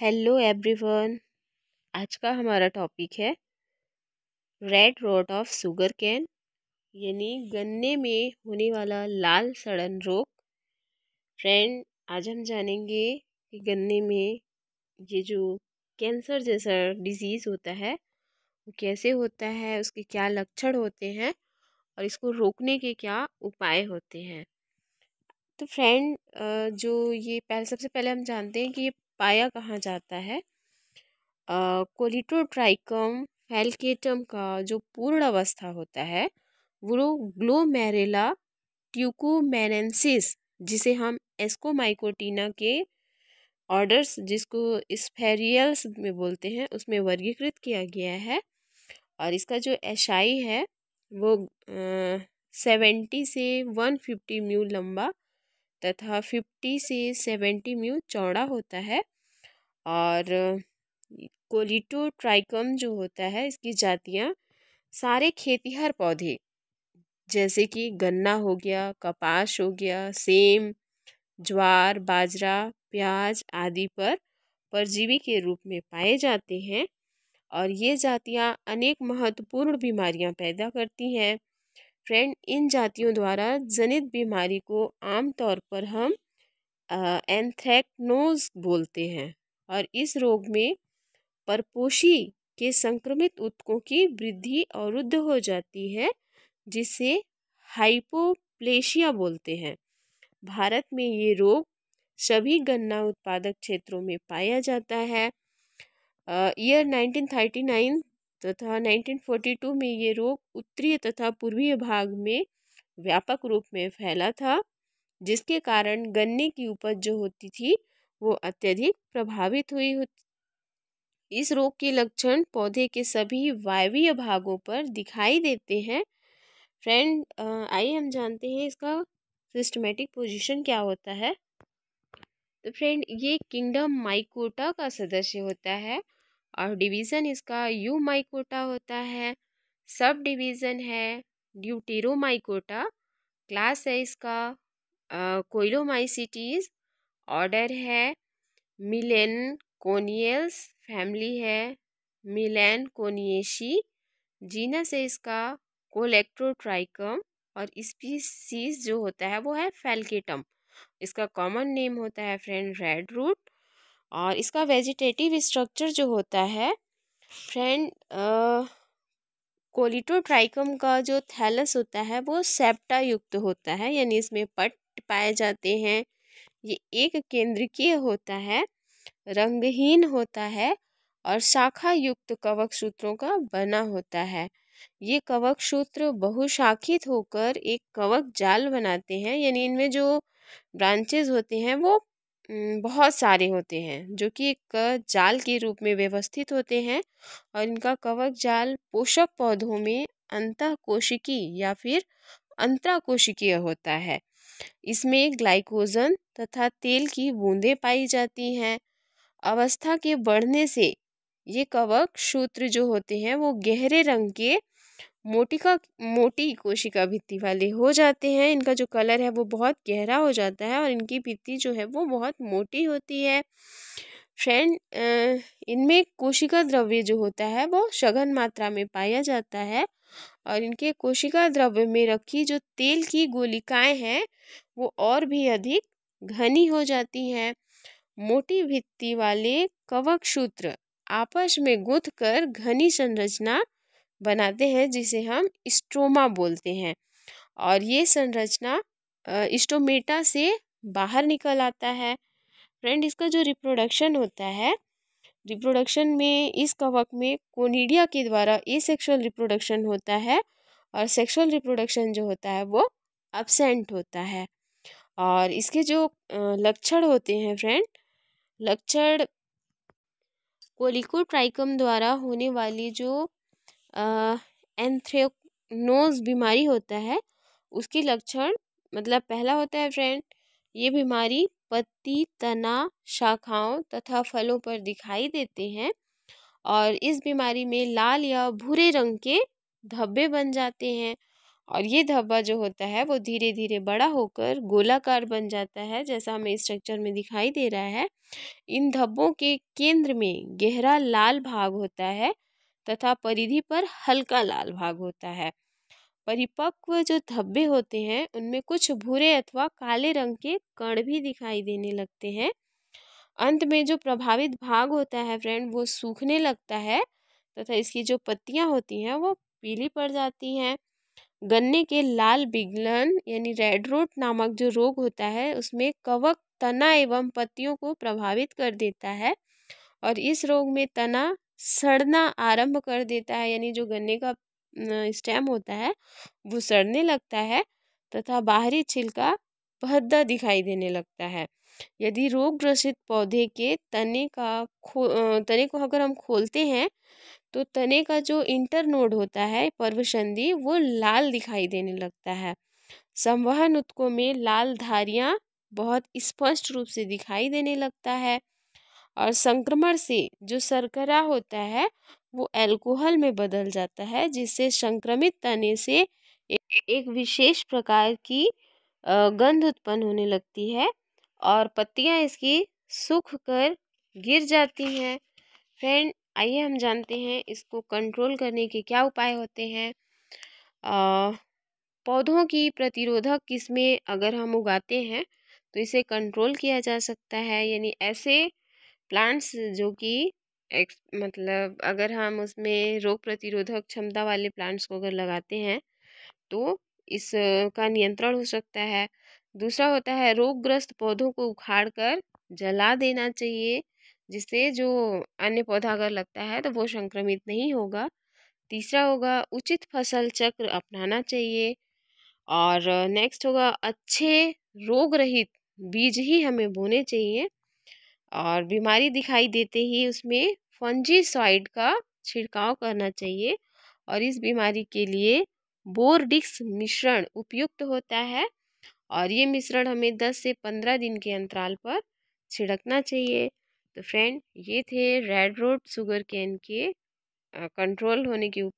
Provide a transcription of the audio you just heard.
hello everyone आज का हमारा टॉपिक है red rot of sugar cane यानी गन्ने में होने वाला लाल सड़न रोग फ्रेंड आज हम जानेंगे कि गन्ने में ये जो कैंसर जैसा डिजीज़ होता है वो कैसे होता है उसके क्या लक्षण होते हैं और इसको रोकने के क्या उपाय होते हैं तो फ्रेंड जो ये पहले सबसे पहले हम जानते हैं कि ये पाया कहा जाता है कोलिटोट्राइकम हेल्केटम का जो पूर्ण अवस्था होता है वो ग्लोमेरेला ट्यूकोमेनेंसिस जिसे हम एस्कोमाइकोटीना के ऑर्डर्स जिसको स्फेरियल्स में बोलते हैं उसमें वर्गीकृत किया गया है और इसका जो एशाई है वो सेवेंटी से वन फिफ्टी म्यू लंबा तथा फिफ्टी से सेवेंटी म्यू चौड़ा होता है और कोलिटो ट्राइकम जो होता है इसकी जातियाँ सारे खेतीहर पौधे जैसे कि गन्ना हो गया कपास हो गया सेम ज्वार बाजरा प्याज आदि पर परजीवी के रूप में पाए जाते हैं और ये जातियाँ अनेक महत्वपूर्ण बीमारियाँ पैदा करती हैं फ्रेंड इन जातियों द्वारा जनित बीमारी को आमतौर पर हम एंथ्रैक्नोज बोलते हैं और इस रोग में परपोशी के संक्रमित उत्कों की वृद्धि अवरुद्ध हो जाती है जिसे हाइपोप्लेशिया बोलते हैं भारत में ये रोग सभी गन्ना उत्पादक क्षेत्रों में पाया जाता है ईयर नाइनटीन थर्टी नाइन तथा 1942 में ये रोग उत्तरी तथा पूर्वी भाग में व्यापक रूप में फैला था जिसके कारण गन्ने की उपज जो होती थी वो अत्यधिक प्रभावित हुई होती इस रोग के लक्षण पौधे के सभी वायवीय भागों पर दिखाई देते हैं फ्रेंड आइए हम जानते हैं इसका सिस्टमेटिक पोजीशन क्या होता है तो फ्रेंड ये किंगडम माइकोटा का सदस्य होता है और डिवीज़न इसका यू माइकोटा होता है सब डिवीज़न है ड्यूटेरो माइकोटा क्लास है इसका कोयलो माइसिटीज ऑर्डर है मिलेन कोनियल्स फैमिली है मिलेन कोनिएशी जीनस है इसका कोलेक्ट्रोट्राइकम और स्पीसीज जो होता है वो है फैल्केटम इसका कॉमन नेम होता है फ्रेंड रेड रूट और इसका वेजिटेटिव स्ट्रक्चर जो होता है फ्रेंड कोलिटोट्राइकम का जो थैलस होता है वो सेप्टा युक्त होता है यानी इसमें पट पाए जाते हैं ये एक केंद्रिकीय होता है रंगहीन होता है और शाखा युक्त कवक सूत्रों का बना होता है ये कवक सूत्र बहुशाखित होकर एक कवक जाल बनाते हैं यानी इनमें जो ब्रांचेज होते हैं वो बहुत सारे होते हैं जो कि एक जाल के रूप में व्यवस्थित होते हैं और इनका कवक जाल पोषक पौधों में अंत कोशिकी या फिर अंतराकोशिकीय होता है इसमें ग्लाइकोजन तथा तेल की बूंदें पाई जाती हैं अवस्था के बढ़ने से ये कवक सूत्र जो होते हैं वो गहरे रंग के मोटी का मोटी कोशिका भित्ति वाले हो जाते हैं इनका जो कलर है वो बहुत गहरा हो जाता है और इनकी भित्ति जो है वो बहुत मोटी होती है फ्रेंड इनमें कोशिका द्रव्य जो होता है वो सघन मात्रा में पाया जाता है और इनके कोशिका द्रव्य में रखी जो तेल की गोलिकाएं हैं वो और भी अधिक घनी हो जाती हैं मोटी भित्ति वाले कवक सूत्र आपस में गुथ कर घनी संरचना बनाते हैं जिसे हम स्ट्रोमा बोलते हैं और ये संरचना स्टोमेटा से बाहर निकल आता है फ्रेंड इसका जो रिप्रोडक्शन होता है रिप्रोडक्शन में इस कवक में कोनीडिया के द्वारा ए सेक्शुअल रिप्रोडक्शन होता है और सेक्सुअल रिप्रोडक्शन जो होता है वो एबसेंट होता है और इसके जो लक्षण होते हैं फ्रेंड लक्षण कोलिको ट्राइकम द्वारा होने वाली जो एंथ्रेक्नोज बीमारी होता है उसके लक्षण मतलब पहला होता है फ्रेंड ये बीमारी पत्ती तना शाखाओं तथा फलों पर दिखाई देते हैं और इस बीमारी में लाल या भूरे रंग के धब्बे बन जाते हैं और ये धब्बा जो होता है वो धीरे धीरे बड़ा होकर गोलाकार बन जाता है जैसा हमें स्ट्रक्चर में दिखाई दे रहा है इन धब्बों के केंद्र में गहरा लाल भाग होता है तथा परिधि पर हल्का लाल भाग होता है परिपक्व जो धब्बे होते हैं उनमें कुछ भूरे अथवा काले रंग के कण भी दिखाई देने लगते हैं अंत में जो प्रभावित भाग होता है फ्रेंड वो सूखने लगता है तथा इसकी जो पत्तियां होती हैं वो पीली पड़ जाती हैं गन्ने के लाल बिगलन यानी रेड रोट नामक जो रोग होता है उसमें कवक तना एवं पत्तियों को प्रभावित कर देता है और इस रोग में तना सड़ना आरंभ कर देता है यानी जो गन्ने का स्टेम होता है वो सड़ने लगता है तथा बाहरी छिलका भद्दा दिखाई देने लगता है यदि रोग ग्रसित पौधे के तने का खो तने को अगर हम खोलते हैं तो तने का जो इंटरनोड होता है पर्वसंधि वो लाल दिखाई देने लगता है संवहन उत्कों में लाल धारियाँ बहुत स्पष्ट रूप से दिखाई देने लगता है और संक्रमण से जो शर्करा होता है वो अल्कोहल में बदल जाता है जिससे संक्रमित तने से एक विशेष प्रकार की गंध उत्पन्न होने लगती है और पत्तियां इसकी सूख कर गिर जाती हैं फ्रेंड आइए हम जानते हैं इसको कंट्रोल करने के क्या उपाय होते हैं पौधों की प्रतिरोधक किस्में अगर हम उगाते हैं तो इसे कंट्रोल किया जा सकता है यानी ऐसे प्लांट्स जो कि एक्स मतलब अगर हम उसमें रोग प्रतिरोधक क्षमता वाले प्लांट्स को अगर लगाते हैं तो इसका नियंत्रण हो सकता है दूसरा होता है रोगग्रस्त पौधों को उखाड़ कर जला देना चाहिए जिससे जो अन्य पौधा अगर लगता है तो वो संक्रमित नहीं होगा तीसरा होगा उचित फसल चक्र अपनाना चाहिए और नेक्स्ट होगा अच्छे रोग रहित बीज ही हमें बोने चाहिए और बीमारी दिखाई देते ही उसमें फंजीसाइड का छिड़काव करना चाहिए और इस बीमारी के लिए बोरडिक्स मिश्रण उपयुक्त होता है और ये मिश्रण हमें 10 से 15 दिन के अंतराल पर छिड़कना चाहिए तो फ्रेंड ये थे रेड रोड शुगर कैन के कंट्रोल होने के ऊपर